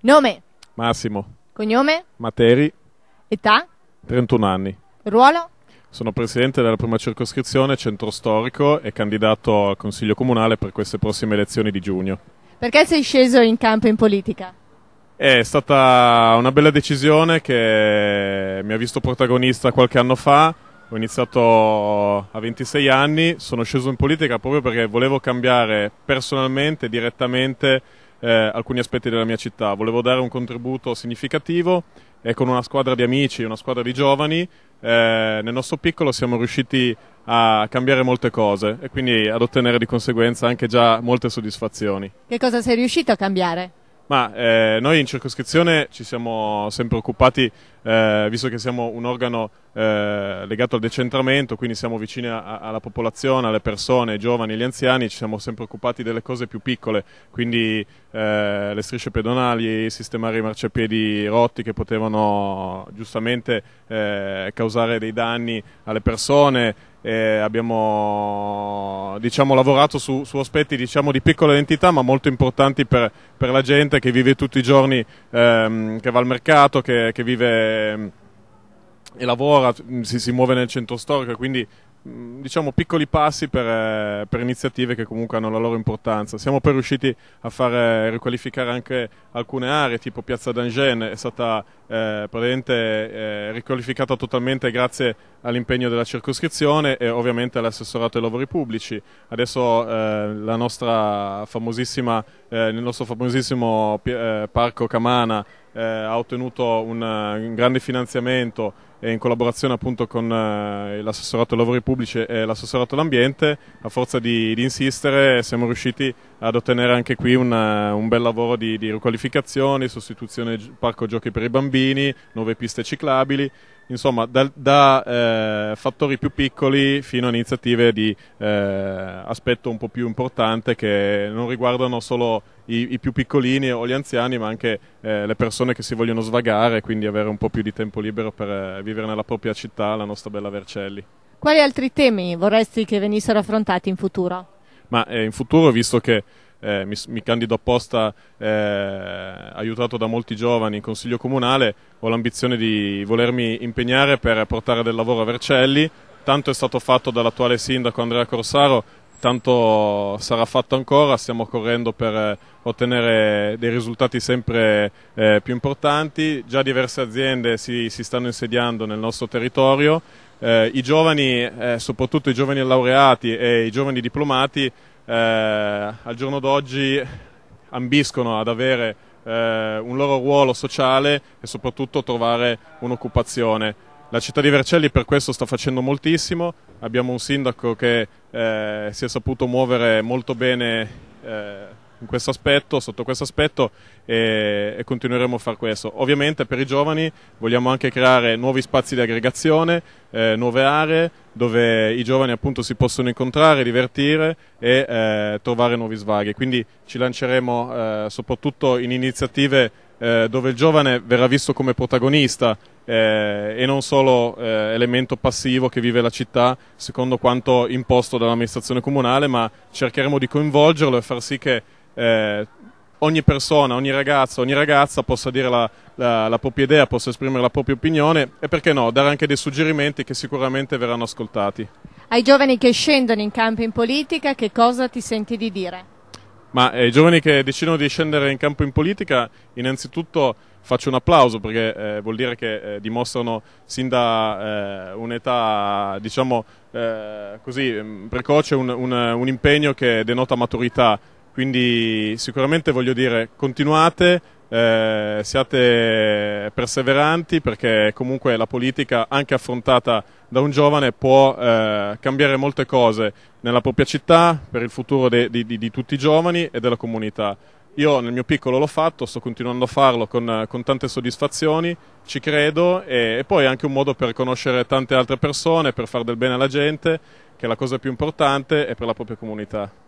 Nome. Massimo. Cognome. Materi. Età. 31 anni. Ruolo. Sono presidente della prima circoscrizione centro storico e candidato al consiglio comunale per queste prossime elezioni di giugno. Perché sei sceso in campo in politica? È stata una bella decisione che mi ha visto protagonista qualche anno fa. Ho iniziato a 26 anni, sono sceso in politica proprio perché volevo cambiare personalmente, direttamente eh, alcuni aspetti della mia città. Volevo dare un contributo significativo e eh, con una squadra di amici, una squadra di giovani, eh, nel nostro piccolo siamo riusciti a cambiare molte cose e quindi ad ottenere di conseguenza anche già molte soddisfazioni. Che cosa sei riuscito a cambiare? Ma eh, noi in circoscrizione ci siamo sempre occupati, eh, visto che siamo un organo eh, legato al decentramento, quindi siamo vicini a, alla popolazione, alle persone, ai giovani, agli anziani, ci siamo sempre occupati delle cose più piccole, quindi eh, le strisce pedonali, sistemare i marciapiedi rotti che potevano giustamente eh, causare dei danni alle persone, eh, abbiamo diciamo, lavorato su, su aspetti diciamo, di piccola entità ma molto importanti per, per, la gente che vive tutti i giorni, ehm, che va al mercato, che, che vive ehm, e lavora, si, si, muove nel centro storico, quindi Mm, diciamo, piccoli passi per, eh, per, iniziative che comunque hanno la loro importanza. Siamo poi riusciti a far riqualificare anche alcune aree, tipo Piazza d'Angene, è stata eh, praticamente eh, riqualificata totalmente grazie all'impegno della circoscrizione e ovviamente all'assessorato ai lavori pubblici. Adesso eh, la nostra famosissima, eh, il nostro famosissimo eh, parco Camana eh, ha ottenuto un, un grande finanziamento in collaborazione appunto con eh, l'assessorato ai lavori pubblici e l'assessorato all'ambiente, a forza di, di, insistere siamo riusciti ad ottenere anche qui una, un bel lavoro di, di riqualificazione, sostituzione parco giochi per i bambini, nuove piste ciclabili, insomma da, da eh, fattori più piccoli fino a iniziative di eh, aspetto un po' più importante che non riguardano solo i, i più piccolini o gli anziani, ma anche eh, le persone che si vogliono svagare, e quindi avere un po' più di tempo libero per eh, vivere nella propria città, la nostra bella Vercelli. Quali altri temi vorresti che venissero affrontati in futuro? Ma eh, in futuro, visto che eh, mi, mi, candido apposta eh, aiutato da molti giovani in consiglio comunale, ho l'ambizione di volermi impegnare per portare del lavoro a Vercelli, tanto è stato fatto dall'attuale sindaco Andrea Corsaro, tanto sarà fatto ancora, stiamo correndo per eh, ottenere dei risultati sempre eh, più importanti, già diverse aziende si, si stanno insediando nel nostro territorio, eh, i giovani, eh, soprattutto i giovani laureati e i giovani diplomati, eh, al giorno d'oggi ambiscono ad avere eh, un loro ruolo sociale e soprattutto trovare un'occupazione. La città di Vercelli per questo sta facendo moltissimo, abbiamo un sindaco che eh, si è saputo muovere molto bene eh, in questo aspetto, sotto questo aspetto e, e, continueremo a fare questo. Ovviamente per i giovani vogliamo anche creare nuovi spazi di aggregazione, eh, nuove aree dove i giovani appunto si possono incontrare, divertire e eh, trovare nuovi svaghi. Quindi ci lanceremo eh, soprattutto in iniziative eh, dove il giovane verrà visto come protagonista eh, e non solo eh, elemento passivo che vive la città secondo quanto imposto dall'amministrazione comunale, ma cercheremo di coinvolgerlo e far sì che eh, ogni persona, ogni ragazzo, ogni ragazza possa dire la, la, la, propria idea, possa esprimere la propria opinione e perché no, dare anche dei suggerimenti che sicuramente verranno ascoltati. Ai giovani che scendono in campo in politica, che cosa ti senti di dire? Ma ai eh, giovani che decidono di scendere in campo in politica, innanzitutto faccio un applauso perché eh, vuol dire che eh, dimostrano sin da eh, un'età diciamo eh, così mm, precoce un, un, un impegno che denota maturità quindi sicuramente voglio dire continuate, eh, siate perseveranti perché comunque la politica anche affrontata da un giovane può eh, cambiare molte cose nella propria città, per il futuro de, di, di, di, tutti i giovani e della comunità. Io nel mio piccolo l'ho fatto, sto continuando a farlo con, con tante soddisfazioni, ci credo e, e poi è anche un modo per conoscere tante altre persone, per fare del bene alla gente, che è la cosa più importante, e per la propria comunità.